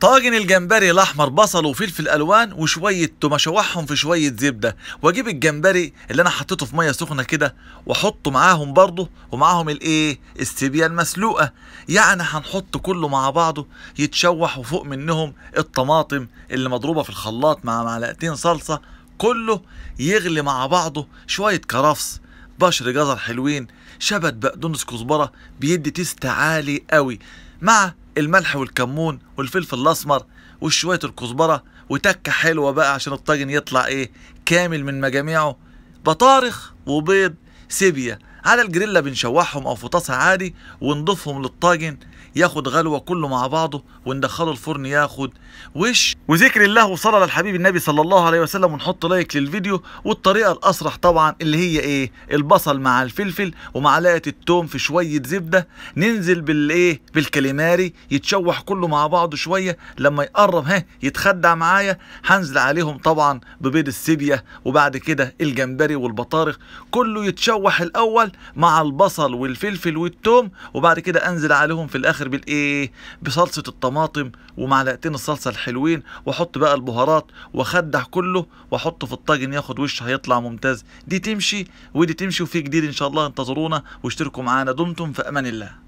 طاجن الجمبري الاحمر بصل وفلفل الوان وشويه توم اشوحهم في شويه زبده واجيب الجمبري اللي انا حطيته في ميه سخنه كده واحطه معاهم برضه ومعاهم الايه السيبيا المسلوقه يعني هنحط كله مع بعضه يتشوح وفوق منهم الطماطم اللي مضروبه في الخلاط مع معلقتين صلصه كله يغلي مع بعضه شويه كرفس بشر جزر حلوين شبت بقدونس كزبره بيدي تيست عالي قوي مع الملح والكمون والفلفل الاسمر وشويه الكزبره وتكه حلوه بقى عشان الطاجن يطلع ايه كامل من مجاميعه بطارخ وبيض سيبيا على الجريلا بنشوحهم او فطاسه عادي ونضيفهم للطاجن ياخد غلوه كله مع بعضه وندخله الفرن ياخد وش وذكر الله وصلى للحبيب النبي صلى الله عليه وسلم ونحط لايك للفيديو والطريقه الاسرع طبعا اللي هي ايه البصل مع الفلفل ومعلقه التوم في شويه زبده ننزل بالايه بالكاليماري يتشوح كله مع بعضه شويه لما يقرب ها يتخدع معايا هنزل عليهم طبعا ببيض السيبيا وبعد كده الجمبري والبطارخ كله يتشوح الاول مع البصل والفلفل والثوم وبعد كده انزل عليهم في الاخر بالايه بصلصه الطماطم ومعلقتين الصلصه الحلوين واحط بقى البهارات واخدع كله واحطه في الطاجن ياخد وش هيطلع ممتاز دي تمشي ودي تمشي وفي جديد ان شاء الله انتظرونا واشتركوا معانا دمتم في امان الله